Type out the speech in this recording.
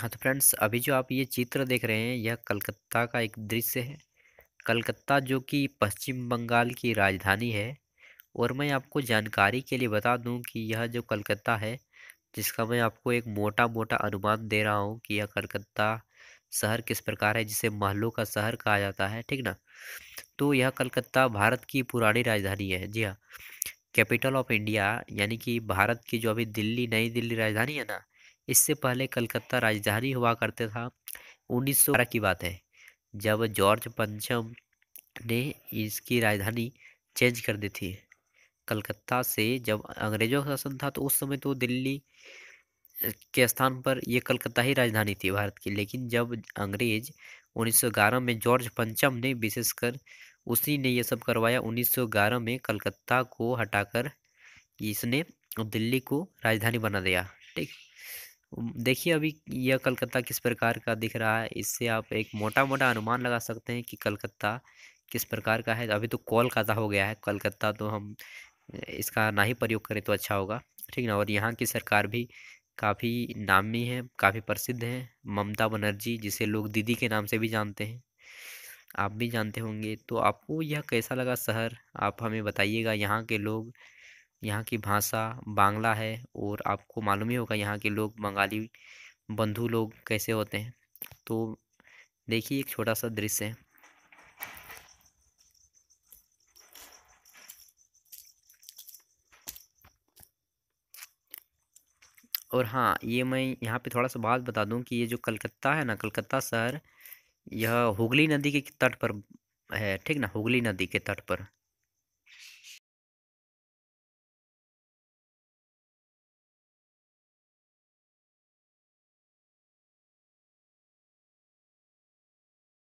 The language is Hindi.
हाँ तो फ्रेंड्स अभी जो आप ये चित्र देख रहे हैं यह कलकत्ता का एक दृश्य है कलकत्ता जो कि पश्चिम बंगाल की राजधानी है और मैं आपको जानकारी के लिए बता दूं कि यह जो कलकत्ता है जिसका मैं आपको एक मोटा मोटा अनुमान दे रहा हूं कि यह कलकत्ता शहर किस प्रकार है जिसे महलों का शहर कहा जाता है ठीक ना तो यह कलकत्ता भारत की पुरानी राजधानी है जी हाँ कैपिटल ऑफ इंडिया यानी कि भारत की जो अभी दिल्ली नई दिल्ली राजधानी है ना इससे पहले कलकत्ता राजधानी हुआ करते था उन्नीस की बात है जब जॉर्ज पंचम ने इसकी राजधानी चेंज कर दी थी कलकत्ता से जब अंग्रेज़ों का शासन था तो उस समय तो दिल्ली के स्थान पर ये कलकत्ता ही राजधानी थी भारत की लेकिन जब अंग्रेज 1911 में जॉर्ज पंचम ने विशेषकर उसी ने ये सब करवाया 1911 में कलकत्ता को हटाकर इसने दिल्ली को राजधानी बना दिया ठीक देखिए अभी यह कलकत्ता किस प्रकार का दिख रहा है इससे आप एक मोटा मोटा अनुमान लगा सकते हैं कि कलकत्ता किस प्रकार का है अभी तो कोलकाता हो गया है कलकत्ता तो हम इसका ना ही प्रयोग करें तो अच्छा होगा ठीक ना और यहाँ की सरकार भी काफ़ी नामी है काफ़ी प्रसिद्ध है ममता बनर्जी जिसे लोग दीदी के नाम से भी जानते हैं आप भी जानते होंगे तो आपको यह कैसा लगा शहर आप हमें बताइएगा यहाँ के लोग यहाँ की भाषा बांग्ला है और आपको मालूम ही होगा यहाँ के लोग बंगाली बंधु लोग कैसे होते हैं तो देखिए एक छोटा सा दृश्य है और हाँ ये मैं यहाँ पे थोड़ा सा बात बता दूँ कि ये जो कलकत्ता है ना कलकत्ता शहर यह हुगली नदी के तट पर है ठीक ना हुगली नदी के तट पर